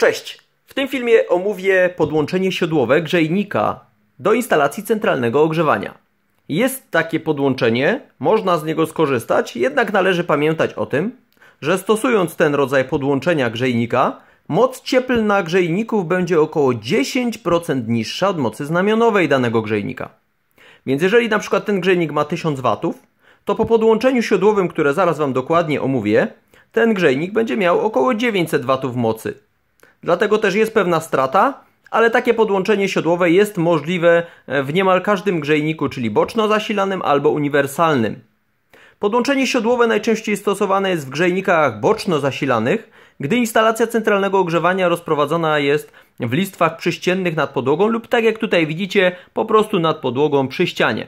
Cześć! W tym filmie omówię podłączenie siodłowe grzejnika do instalacji centralnego ogrzewania. Jest takie podłączenie, można z niego skorzystać, jednak należy pamiętać o tym, że stosując ten rodzaj podłączenia grzejnika, moc cieplna grzejników będzie około 10% niższa od mocy znamionowej danego grzejnika. Więc jeżeli na przykład ten grzejnik ma 1000 W, to po podłączeniu siodłowym, które zaraz Wam dokładnie omówię, ten grzejnik będzie miał około 900 W mocy. Dlatego też jest pewna strata, ale takie podłączenie siodłowe jest możliwe e, w niemal każdym grzejniku, czyli boczno zasilanym albo uniwersalnym. Podłączenie siodłowe najczęściej stosowane jest w grzejnikach boczno zasilanych, gdy instalacja centralnego ogrzewania rozprowadzona jest w listwach przyściennych nad podłogą lub tak jak tutaj widzicie, po prostu nad podłogą przy ścianie.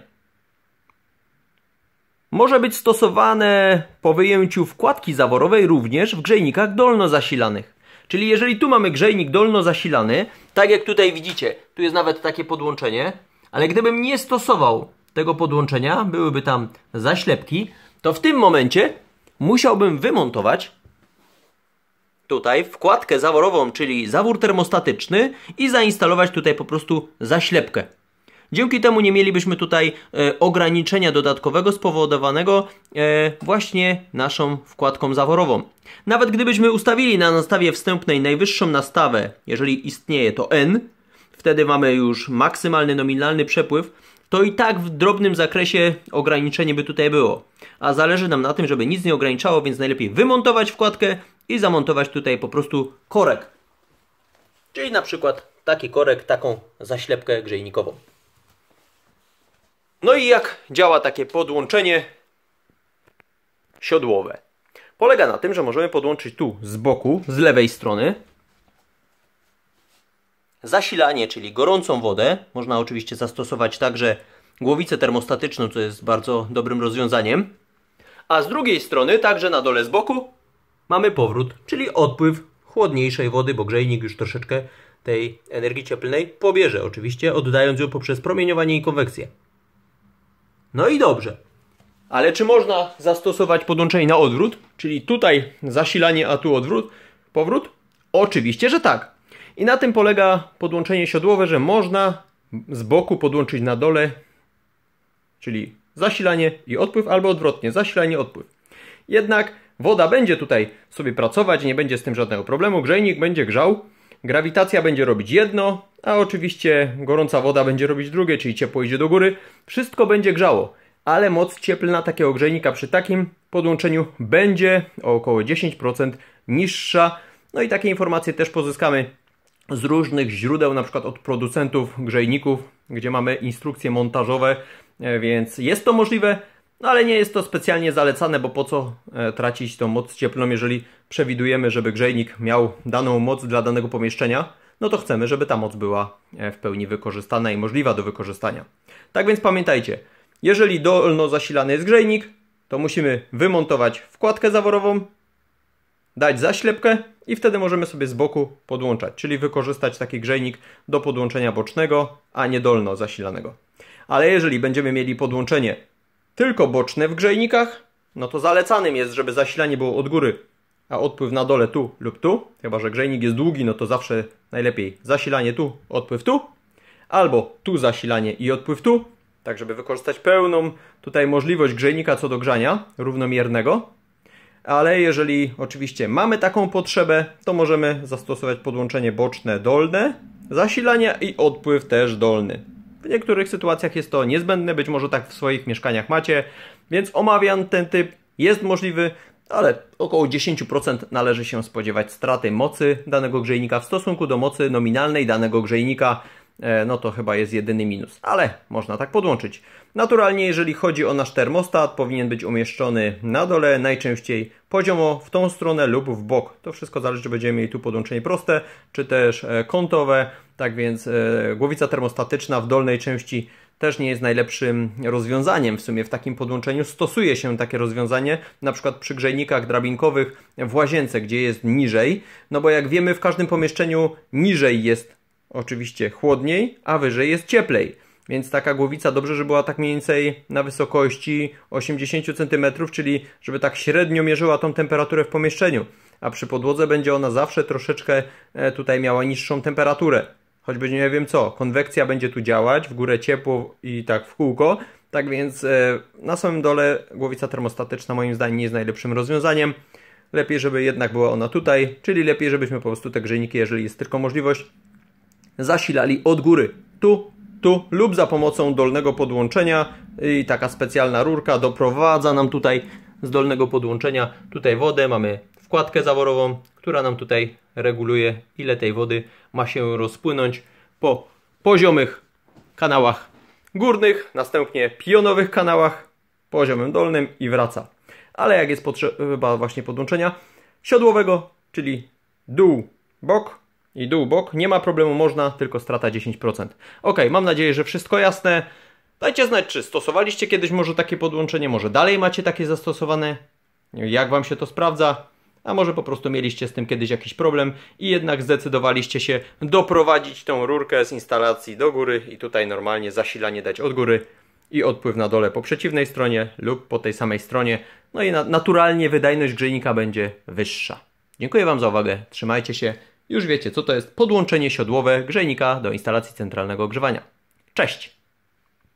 Może być stosowane po wyjęciu wkładki zaworowej również w grzejnikach dolno zasilanych. Czyli jeżeli tu mamy grzejnik dolno zasilany, tak jak tutaj widzicie, tu jest nawet takie podłączenie, ale gdybym nie stosował tego podłączenia, byłyby tam zaślepki, to w tym momencie musiałbym wymontować tutaj wkładkę zaworową, czyli zawór termostatyczny i zainstalować tutaj po prostu zaślepkę. Dzięki temu nie mielibyśmy tutaj e, ograniczenia dodatkowego spowodowanego e, właśnie naszą wkładką zaworową. Nawet gdybyśmy ustawili na nastawie wstępnej najwyższą nastawę, jeżeli istnieje to n, wtedy mamy już maksymalny nominalny przepływ, to i tak w drobnym zakresie ograniczenie by tutaj było. A zależy nam na tym, żeby nic nie ograniczało, więc najlepiej wymontować wkładkę i zamontować tutaj po prostu korek. Czyli na przykład taki korek, taką zaślepkę grzejnikową. No i jak działa takie podłączenie siodłowe? Polega na tym, że możemy podłączyć tu z boku, z lewej strony zasilanie, czyli gorącą wodę. Można oczywiście zastosować także głowicę termostatyczną, co jest bardzo dobrym rozwiązaniem. A z drugiej strony, także na dole z boku, mamy powrót, czyli odpływ chłodniejszej wody, bo grzejnik już troszeczkę tej energii cieplnej pobierze oczywiście, oddając ją poprzez promieniowanie i konwekcję. No i dobrze. Ale czy można zastosować podłączenie na odwrót, czyli tutaj zasilanie, a tu odwrót, powrót? Oczywiście, że tak. I na tym polega podłączenie siodłowe, że można z boku podłączyć na dole, czyli zasilanie i odpływ, albo odwrotnie, zasilanie, odpływ. Jednak woda będzie tutaj sobie pracować, nie będzie z tym żadnego problemu, grzejnik będzie grzał, Grawitacja będzie robić jedno, a oczywiście gorąca woda będzie robić drugie, czyli ciepło idzie do góry. Wszystko będzie grzało, ale moc cieplna takiego grzejnika przy takim podłączeniu będzie o około 10% niższa. No i takie informacje też pozyskamy z różnych źródeł, na przykład od producentów grzejników, gdzie mamy instrukcje montażowe, e, więc jest to możliwe, no ale nie jest to specjalnie zalecane, bo po co e, tracić tą moc cieplną, jeżeli przewidujemy, żeby grzejnik miał daną moc dla danego pomieszczenia, no to chcemy, żeby ta moc była e, w pełni wykorzystana i możliwa do wykorzystania. Tak więc pamiętajcie, jeżeli dolno zasilany jest grzejnik, to musimy wymontować wkładkę zaworową, dać zaślepkę i wtedy możemy sobie z boku podłączać, czyli wykorzystać taki grzejnik do podłączenia bocznego, a nie dolno zasilanego. Ale jeżeli będziemy mieli podłączenie tylko boczne w grzejnikach, no to zalecanym jest, żeby zasilanie było od góry, a odpływ na dole tu lub tu. Chyba, że grzejnik jest długi, no to zawsze najlepiej zasilanie tu, odpływ tu. Albo tu zasilanie i odpływ tu, tak żeby wykorzystać pełną tutaj możliwość grzejnika co do grzania równomiernego. Ale jeżeli oczywiście mamy taką potrzebę, to możemy zastosować podłączenie boczne dolne, zasilanie i odpływ też dolny. W niektórych sytuacjach jest to niezbędne, być może tak w swoich mieszkaniach macie, więc omawiam ten typ, jest możliwy, ale około 10% należy się spodziewać straty mocy danego grzejnika w stosunku do mocy nominalnej danego grzejnika. E, no to chyba jest jedyny minus, ale można tak podłączyć. Naturalnie, jeżeli chodzi o nasz termostat, powinien być umieszczony na dole, najczęściej poziomo w tą stronę lub w bok. To wszystko zależy, czy będziemy mieli tu podłączenie proste, czy też e, kątowe. Tak więc e, głowica termostatyczna w dolnej części też nie jest najlepszym rozwiązaniem. W sumie w takim podłączeniu stosuje się takie rozwiązanie, na przykład przy grzejnikach drabinkowych w łazience, gdzie jest niżej. No bo jak wiemy, w każdym pomieszczeniu niżej jest oczywiście chłodniej, a wyżej jest cieplej więc taka głowica dobrze, żeby była tak mniej więcej na wysokości 80 cm, czyli żeby tak średnio mierzyła tą temperaturę w pomieszczeniu, a przy podłodze będzie ona zawsze troszeczkę e, tutaj miała niższą temperaturę. Choćby nie wiem co, konwekcja będzie tu działać, w górę ciepło i tak w kółko, tak więc e, na samym dole głowica termostatyczna moim zdaniem nie jest najlepszym rozwiązaniem. Lepiej, żeby jednak była ona tutaj, czyli lepiej, żebyśmy po prostu te grzejniki, jeżeli jest tylko możliwość, zasilali od góry. Tu tu lub za pomocą dolnego podłączenia i taka specjalna rurka doprowadza nam tutaj z dolnego podłączenia tutaj wodę, mamy wkładkę zaworową, która nam tutaj reguluje ile tej wody ma się rozpłynąć po poziomych kanałach górnych, następnie pionowych kanałach, poziomem dolnym i wraca. Ale jak jest potrzeba właśnie podłączenia siodłowego, czyli dół, bok, i dół bok. Nie ma problemu, można, tylko strata 10%. Ok, mam nadzieję, że wszystko jasne. Dajcie znać, czy stosowaliście kiedyś może takie podłączenie, może dalej macie takie zastosowane, jak Wam się to sprawdza, a może po prostu mieliście z tym kiedyś jakiś problem i jednak zdecydowaliście się doprowadzić tą rurkę z instalacji do góry i tutaj normalnie zasilanie dać od góry i odpływ na dole po przeciwnej stronie lub po tej samej stronie, no i naturalnie wydajność grzejnika będzie wyższa. Dziękuję Wam za uwagę, trzymajcie się, już wiecie, co to jest podłączenie siodłowe grzejnika do instalacji centralnego ogrzewania. Cześć!